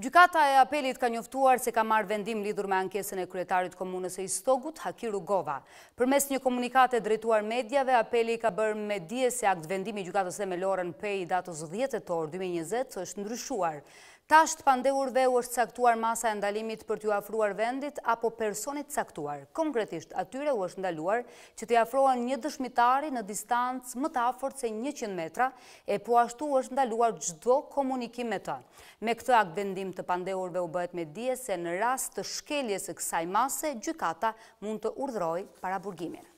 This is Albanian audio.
Gjukata e apelit ka njoftuar se ka marrë vendim lidur me ankesën e kryetarit komunës e istogut, Hakiru Gova. Për mes një komunikate drejtuar medjave, apeli ka bërë me dje se akt vendimi gjukatës dhe me lorën pej datës 10 e torë 2020 është ndryshuar. Tashtë pandehur dhe u është caktuar masa e ndalimit për t'ju afruar vendit apo personit caktuar. Konkretisht, atyre u është ndaluar që t'ju afruan një dëshmitari në distancë më t'afort se 100 metra e po ashtu u është ndaluar gjdo komunikim me ta. Me këtë akt vendim të pandehur dhe u bëhet me dje se në rast të shkeljes e kësaj mase, gjykata mund të urdhroj para burgimin.